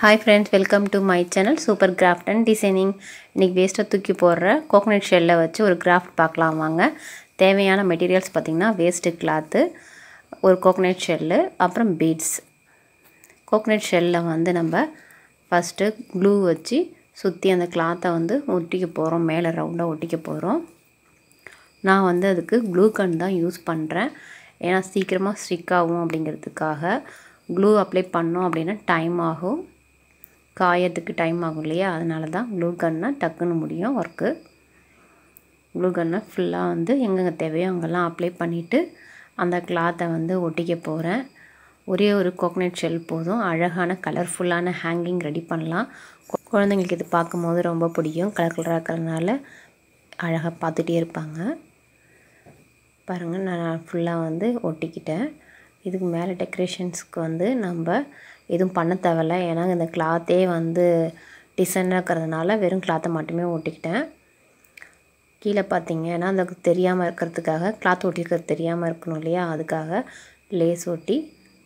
hi friends welcome to my channel super craft and designing இன்றைக்கி வேஸ்ட்டை தூக்கி போடுற கோகோனட் ஷெல்லை வச்சு ஒரு கிராஃப்ட் பார்க்கலாம் வாங்க தேவையான மெட்டீரியல்ஸ் பார்த்திங்கன்னா வேஸ்ட்டு கிளாத்து ஒரு கோகோனட் ஷெல்லு அப்புறம் பீட்ஸ் கோகோனட் ஷெல்லில் வந்து நம்ம ஃபஸ்ட்டு க்ளூ வச்சு சுற்றி அந்த கிளாத்தை வந்து ஒட்டிக்க போகிறோம் மேலே ரவுண்டாக ஒட்டிக்க போகிறோம் நான் வந்து அதுக்கு க்ளூ கன் தான் யூஸ் பண்ணுறேன் ஏன்னா சீக்கிரமாக ஸ்டிக் ஆகும் அப்படிங்கிறதுக்காக க்ளூ அப்ளை பண்ணோம் அப்படின்னா டைம் ஆகும் காயறதுக்கு டைம் ஆகும் இல்லையா அதனால தான் க்ளூ கன்னா டக்குன்னு முடியும் ஒர்க்கு க்ளூ கன்னை ஃபுல்லாக வந்து எங்கெங்கே தேவையோ அங்கெல்லாம் அப்ளை பண்ணிவிட்டு அந்த கிளாத்தை வந்து ஒட்டிக்க போகிறேன் ஒரே ஒரு கோகனட் ஷெல் போதும் அழகான கலர்ஃபுல்லான ஹேங்கிங் ரெடி பண்ணலாம் குழந்தைங்களுக்கு இது பார்க்கும்போது ரொம்ப பிடிக்கும் கலர் கலராக இருக்கிறதுனால அழகாக பார்த்துட்டே இருப்பாங்க பாருங்கள் நான் ஃபுல்லாக வந்து ஒட்டிக்கிட்டேன் இதுக்கு மேலே டெக்கரேஷன்ஸ்க்கு வந்து நம்ம எதுவும் பண்ண தேவையில்ல ஏன்னா இந்த கிளாத்தே வந்து டிசைனாக இருக்கிறதுனால வெறும் கிளாத்தை மட்டுமே ஒட்டிக்கிட்டேன் கீழே பார்த்தீங்க ஏன்னா அந்த தெரியாமல் இருக்கிறதுக்காக கிளாத் ஓட்டிருக்கிறது தெரியாமல் இருக்கணும் இல்லையா அதுக்காக லேஸ் ஒட்டி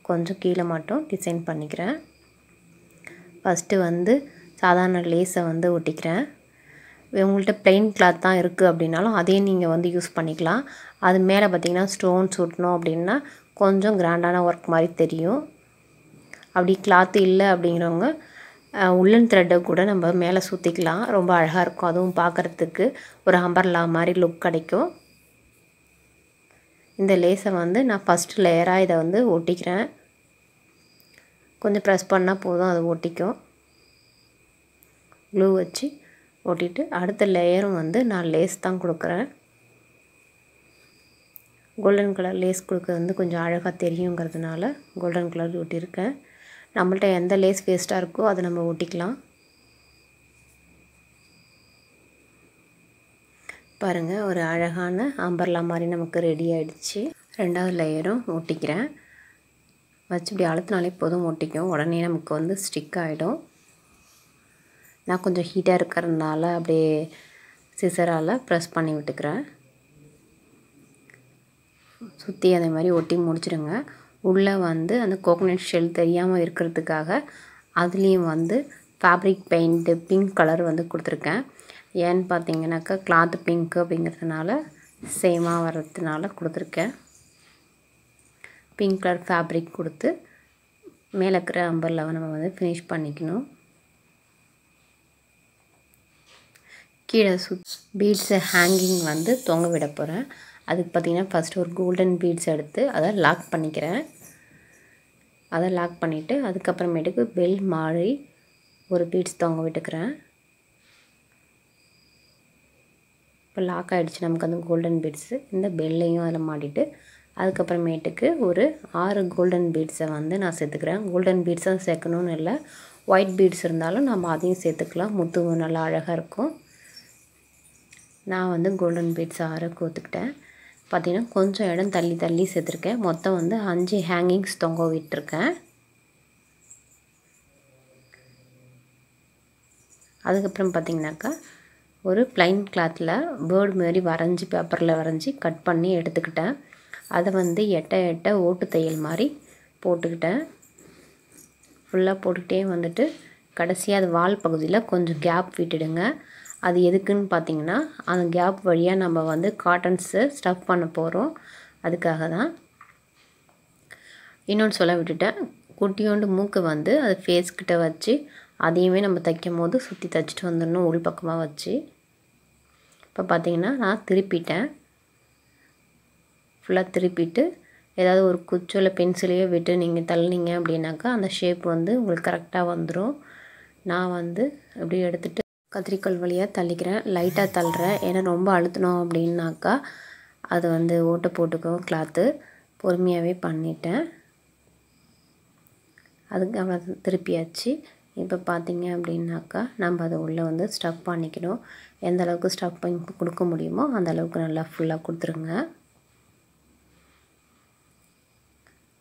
கொஞ்சம் கீழே மட்டும் டிசைன் பண்ணிக்கிறேன் ஃபஸ்ட்டு வந்து சாதாரண லேஸை வந்து ஒட்டிக்கிறேன் உங்கள்கிட்ட பிளெயின் கிளாத் தான் இருக்குது அப்படின்னாலும் அதையும் நீங்கள் வந்து யூஸ் பண்ணிக்கலாம் அது மேலே பார்த்தீங்கன்னா ஸ்டோன்ஸ் ஒட்டணும் அப்படின்னா கொஞ்சம் கிராண்டான ஒர்க் மாதிரி தெரியும் அப்படி கிளாத்து இல்லை அப்படிங்கிறவங்க உள்ளன் த்ரெட்டை கூட நம்ம மேலே சுற்றிக்கலாம் ரொம்ப அழகாக இருக்கும் அதுவும் பார்க்குறதுக்கு ஒரு அம்பர்லா மாதிரி லுக் கிடைக்கும் இந்த லேஸை வந்து நான் ஃபஸ்ட்டு லேயராக இதை வந்து ஒட்டிக்கிறேன் கொஞ்சம் ப்ரெஸ் பண்ணால் போதும் அது ஒட்டிக்கும் க்ளூ வச்சு ஒட்டிட்டு அடுத்த லேயரும் வந்து நான் லேஸ் தான் கொடுக்குறேன் கோல்டன் கலர் லேஸ் கொடுக்குறது வந்து கொஞ்சம் அழகாக தெரியுங்கிறதுனால கோல்டன் கலர் ஒட்டியிருக்கேன் நம்மள்ட்ட எந்த லேஸ் வேஸ்ட்டாக இருக்கோ அதை நம்ம ஒட்டிக்கலாம் பாருங்கள் ஒரு அழகான அம்பர்லா மாதிரி நமக்கு ரெடி ஆகிடுச்சு ரெண்டாவது லேயரும் ஒட்டிக்கிறேன் வச்சு இப்படி அழுத்தினாலே போதும் ஒட்டிக்கும் உடனே நமக்கு வந்து ஸ்டிக் ஆகிடும் நான் கொஞ்சம் ஹீட்டாக இருக்கிறதுனால அப்படியே சிசரால் ப்ரெஸ் பண்ணி விட்டுக்கிறேன் சுற்றி அதே மாதிரி ஒட்டி முடிச்சிடுங்க உள்ளே வந்து அந்த கோகோனட் ஷெல் தெரியாமல் இருக்கிறதுக்காக அதுலேயும் வந்து ஃபேப்ரிக் பெயிண்ட்டு பிங்க் கலர் வந்து கொடுத்துருக்கேன் ஏன்னு பார்த்தீங்கன்னாக்கா கிளாத் பிங்க் அப்படிங்கிறதுனால சேமாக வர்றதுனால கொடுத்துருக்கேன் பிங்க் கலர் ஃபேப்ரிக் கொடுத்து மேலே இருக்கிற அம்பரில் நம்ம வந்து ஃபினிஷ் பண்ணிக்கணும் கீழே சு பீட்ஸு ஹேங்கிங் வந்து தொங்க விட போகிறேன் அதுக்கு பார்த்திங்கன்னா ஃபஸ்ட்டு ஒரு கோல்டன் பீட்ஸ் எடுத்து அதை லாக் பண்ணிக்கிறேன் அதை லாக் பண்ணிவிட்டு அதுக்கப்புறமேட்டுக்கு பெல் மாறி ஒரு பீட்ஸ் தொங்க விட்டுக்கிறேன் இப்போ லாக் ஆகிடுச்சு நமக்கு அந்த கோல்டன் பீட்ஸு இந்த பெல்லையும் அதில் மாட்டிட்டு அதுக்கப்புறமேட்டுக்கு ஒரு ஆறு கோல்டன் பீட்ஸை வந்து நான் சேர்த்துக்கிறேன் கோல்டன் பீட்ஸும் சேர்க்கணுன்னு இல்லை ஒயிட் பீட்ஸ் இருந்தாலும் நம்ம அதையும் சேர்த்துக்கலாம் முத்துவும் நல்லா அழகாக இருக்கும் நான் வந்து கோல்டன் பீட்ஸ் ஆற கோத்துக்கிட்டேன் பார்த்திங்கன்னா கொஞ்சம் இடம் தள்ளி தள்ளி சேர்த்துருக்கேன் மொத்தம் வந்து அஞ்சு ஹேங்கிங்ஸ் தொங்க விட்டுருக்கேன் அதுக்கப்புறம் பார்த்திங்கனாக்கா ஒரு ப்ளைன் கிளாத்தில் பேர்டு மாரி வரைஞ்சி பேப்பரில் வரைஞ்சி கட் பண்ணி எடுத்துக்கிட்டேன் அதை வந்து எட்ட எட்ட ஓட்டு தையல் மாதிரி போட்டுக்கிட்டேன் ஃபுல்லாக போட்டுக்கிட்டே வந்துட்டு கடைசியாக அது வால் பகுதியில் கொஞ்சம் கேப் விட்டுடுங்க அது எதுக்குன்னு பார்த்தீங்கன்னா அந்த கேப் வழியாக நம்ம வந்து காட்டன்ஸு ஸ்டஃப் பண்ண போகிறோம் அதுக்காக தான் இன்னொன்று சொல்ல விட்டுட்டேன் குட்டியோண்டு மூக்கு வந்து அது ஃபேஸ்கிட்ட வச்சு அதையுமே நம்ம தைக்கும் போது சுற்றி தைச்சிட்டு வந்துடணும் உள் பக்கமாக வச்சு இப்போ பார்த்தீங்கன்னா நான் திருப்பிட்டேன் ஃபுல்லாக திருப்பிட்டு ஏதாவது ஒரு குச்சோ இல்லை பென்சிலையோ விட்டு நீங்கள் தள்ளினீங்க அப்படின்னாக்கா அந்த ஷேப் வந்து உங்களுக்கு கரெக்டாக வந்துடும் நான் வந்து அப்படியே எடுத்துகிட்டு கத்திரிக்கோல் வழியாக தள்ளிக்கிறேன் லைட்டாக தள்ளுறேன் ஏன்னா ரொம்ப அழுத்தினோம் அப்படின்னாக்கா அது வந்து ஓட்டை போட்டுக்கும் கிளாத்து பொறுமையாகவே பண்ணிட்டேன் அதுக்கு திருப்பியாச்சு இப்போ பார்த்தீங்க அப்படின்னாக்கா நம்ம அதை உள்ளே வந்து ஸ்டப் பண்ணிக்கணும் எந்த அளவுக்கு ஸ்டப் பண்ணி கொடுக்க முடியுமோ அந்த அளவுக்கு நல்லா ஃபுல்லாக கொடுத்துருங்க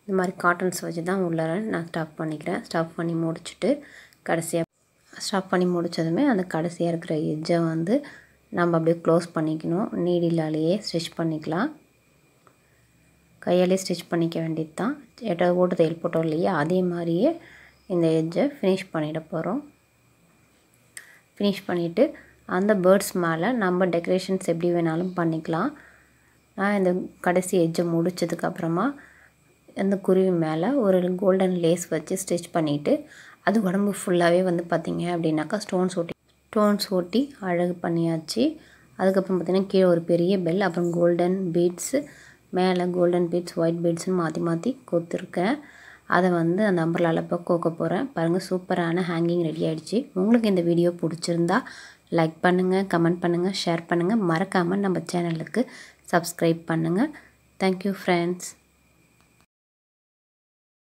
இந்த மாதிரி காட்டன்ஸ் வச்சு தான் உள்ளே நான் ஸ்டப் பண்ணிக்கிறேன் ஸ்டப் பண்ணி முடிச்சுட்டு கடைசியாக ஸ்டாப் பண்ணி முடித்ததுமே அந்த கடைசியாக இருக்கிற எஜ்ஜை வந்து நம்ம அப்படியே க்ளோஸ் பண்ணிக்கணும் நீடிலாலேயே ஸ்டிச் பண்ணிக்கலாம் கையாலே ஸ்டிச் பண்ணிக்க வேண்டியது தான் எட்டாவது ஓட்டு தையல் போட்டோம் இல்லையா அதே மாதிரியே இந்த எஜ்ஜை ஃபினிஷ் பண்ணிட போகிறோம் ஃபினிஷ் பண்ணிவிட்டு அந்த பேர்ட்ஸ் மேலே நம்ம டெக்கரேஷன்ஸ் எப்படி வேணாலும் பண்ணிக்கலாம் நான் இந்த கடைசி எஜ்ஜை முடித்ததுக்கப்புறமா அந்த குருவி மேலே ஒரு கோல்டன் லேஸ் வச்சு ஸ்டிச் பண்ணிவிட்டு அது உடம்பு ஃபுல்லாகவே வந்து பார்த்திங்க அப்படின்னாக்கா ஸ்டோன்ஸ் ஓட்டி ஸ்டோன்ஸ் ஓட்டி அழகு பண்ணியாச்சு அதுக்கப்புறம் பார்த்திங்கன்னா கீழே ஒரு பெரிய பெல் அப்புறம் கோல்டன் பீட்ஸு மேலே கோல்டன் பீட்ஸ் ஒயிட் பீட்ஸ்னு மாற்றி மாற்றி கொடுத்துருக்கேன் அதை வந்து அந்த அம்பர்லாவில் இப்போ கோக்க போகிறேன் பாருங்கள் சூப்பரான ஹேங்கிங் ரெடி ஆகிடுச்சு உங்களுக்கு இந்த வீடியோ பிடிச்சிருந்தா லைக் பண்ணுங்கள் கமெண்ட் பண்ணுங்கள் ஷேர் பண்ணுங்கள் மறக்காமல் நம்ம சேனலுக்கு சப்ஸ்கிரைப் பண்ணுங்கள் தேங்க்யூ ஃப்ரெண்ட்ஸ்